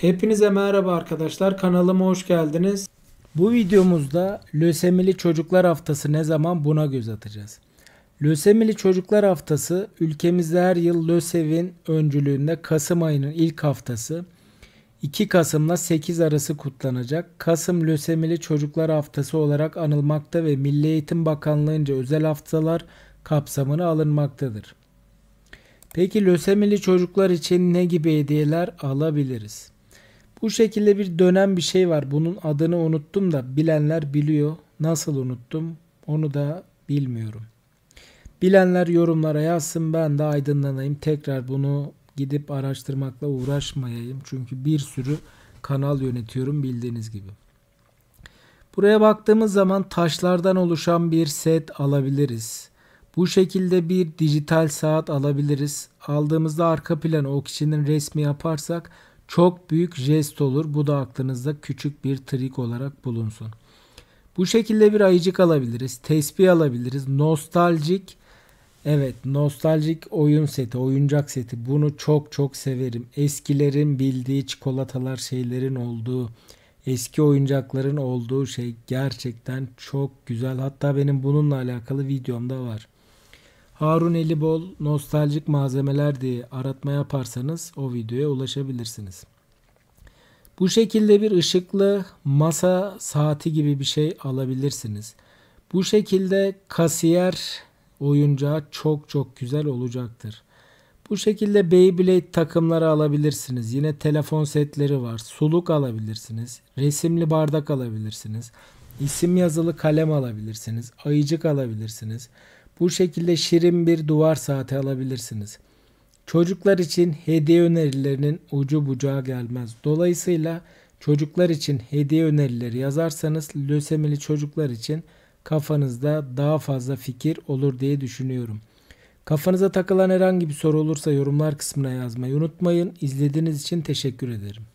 Hepinize merhaba arkadaşlar. Kanalıma hoş geldiniz. Bu videomuzda Lösemili Çocuklar Haftası ne zaman buna göz atacağız. Lösemili Çocuklar Haftası ülkemizde her yıl LÖSEV'in öncülüğünde Kasım ayının ilk haftası 2 Kasım'la 8 arası kutlanacak. Kasım Lösemili Çocuklar Haftası olarak anılmakta ve Milli Eğitim Bakanlığı'nca özel haftalar kapsamına alınmaktadır. Peki lösemili çocuklar için ne gibi hediyeler alabiliriz? Bu şekilde bir dönem bir şey var. Bunun adını unuttum da bilenler biliyor. Nasıl unuttum onu da bilmiyorum. Bilenler yorumlara yazsın ben de aydınlanayım. Tekrar bunu gidip araştırmakla uğraşmayayım. Çünkü bir sürü kanal yönetiyorum bildiğiniz gibi. Buraya baktığımız zaman taşlardan oluşan bir set alabiliriz. Bu şekilde bir dijital saat alabiliriz. Aldığımızda arka planı o kişinin resmi yaparsak çok büyük jest olur. Bu da aklınızda küçük bir trik olarak bulunsun. Bu şekilde bir ayıcık alabiliriz. Tespih alabiliriz. Nostaljik Evet nostaljik oyun seti, oyuncak seti bunu çok çok severim. Eskilerin bildiği çikolatalar şeylerin olduğu, eski oyuncakların olduğu şey gerçekten çok güzel. Hatta benim bununla alakalı videom da var. Harun Elibol nostaljik malzemeler diye aratma yaparsanız o videoya ulaşabilirsiniz. Bu şekilde bir ışıklı masa saati gibi bir şey alabilirsiniz. Bu şekilde kasiyer oyuncağı çok çok güzel olacaktır. Bu şekilde Beyblade takımları alabilirsiniz. Yine telefon setleri var. Suluk alabilirsiniz. Resimli bardak alabilirsiniz. İsim yazılı kalem alabilirsiniz. Ayıcık alabilirsiniz. Bu şekilde şirin bir duvar saati alabilirsiniz. Çocuklar için hediye önerilerinin ucu bucağı gelmez. Dolayısıyla çocuklar için hediye önerileri yazarsanız lösemili çocuklar için kafanızda daha fazla fikir olur diye düşünüyorum. Kafanıza takılan herhangi bir soru olursa yorumlar kısmına yazmayı unutmayın. İzlediğiniz için teşekkür ederim.